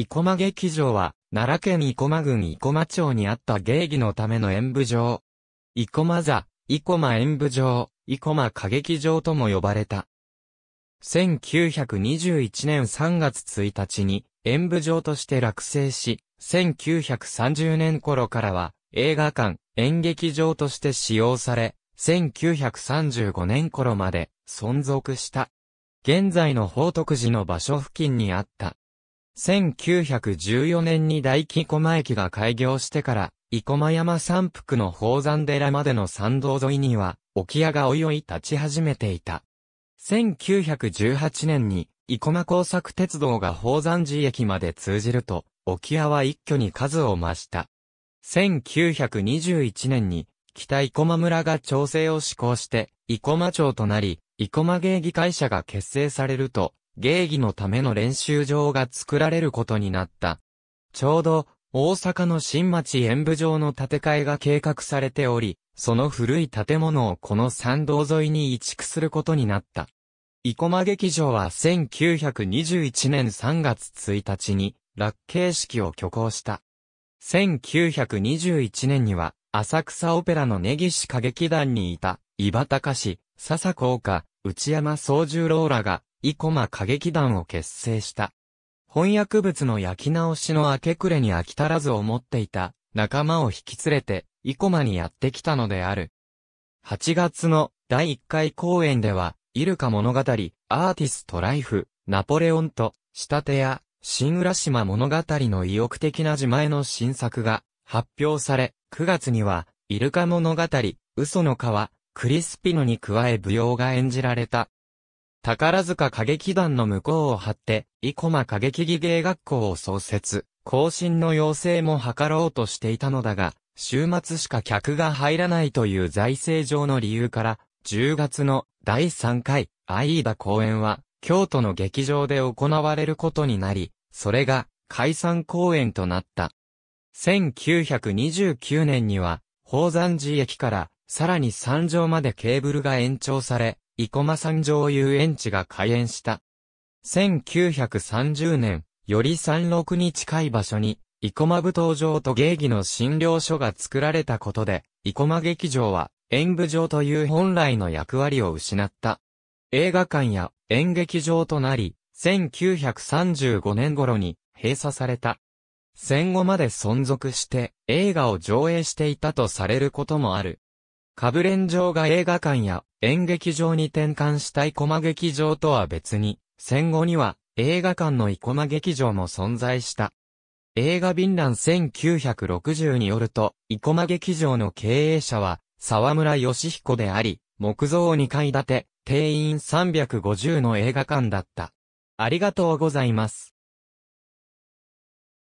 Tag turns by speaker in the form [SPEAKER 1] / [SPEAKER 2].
[SPEAKER 1] 生駒劇場は、奈良県生駒郡生駒町にあった芸妓のための演舞場。生駒座、生駒演舞場、生駒歌劇場とも呼ばれた。1921年3月1日に演舞場として落成し、1930年頃からは映画館、演劇場として使用され、1935年頃まで存続した。現在の宝徳寺の場所付近にあった。1914年に大木駒駅が開業してから、生駒山山腹の宝山寺までの山道沿いには、沖屋がおいおい立ち始めていた。1918年に、生駒工作鉄道が宝山寺駅まで通じると、沖屋は一挙に数を増した。1921年に、北生駒村が調整を施行して、生駒町となり、生駒芸議会社が結成されると、芸技のための練習場が作られることになった。ちょうど、大阪の新町演舞場の建て替えが計画されており、その古い建物をこの参道沿いに移築することになった。生駒劇場は1921年3月1日に、落慶式を挙行した。1921年には、浅草オペラの根岸歌劇団にいた、伊庭隆、笹子岡、内山宗十郎らが、生駒歌劇団を結成した。翻訳物の焼き直しの明け暮れに飽き足らず思っていた仲間を引き連れて生駒にやってきたのである。8月の第1回公演では、イルカ物語、アーティストライフ、ナポレオンと、仕立て屋、新浦島物語の意欲的な自前の新作が発表され、9月には、イルカ物語、嘘の川、クリスピノに加え舞踊が演じられた。宝塚歌劇団の向こうを張って、生駒歌劇技芸学校を創設、更新の要請も図ろうとしていたのだが、週末しか客が入らないという財政上の理由から、10月の第3回アイーダ公演は、京都の劇場で行われることになり、それが解散公演となった。1929年には、宝山寺駅からさらに山上までケーブルが延長され、生駒山上遊園地が開園した。1930年、より山麓に近い場所に、生駒舞踏場と芸妓の診療所が作られたことで、生駒劇場は演舞場という本来の役割を失った。映画館や演劇場となり、1935年頃に閉鎖された。戦後まで存続して映画を上映していたとされることもある。カブレン城が映画館や演劇場に転換したい駒劇場とは別に、戦後には映画館の生駒劇場も存在した。映画便覧1960によると、生駒劇場の経営者は、沢村義彦であり、木造2階建て、定員350の映画館だった。ありがとうございます。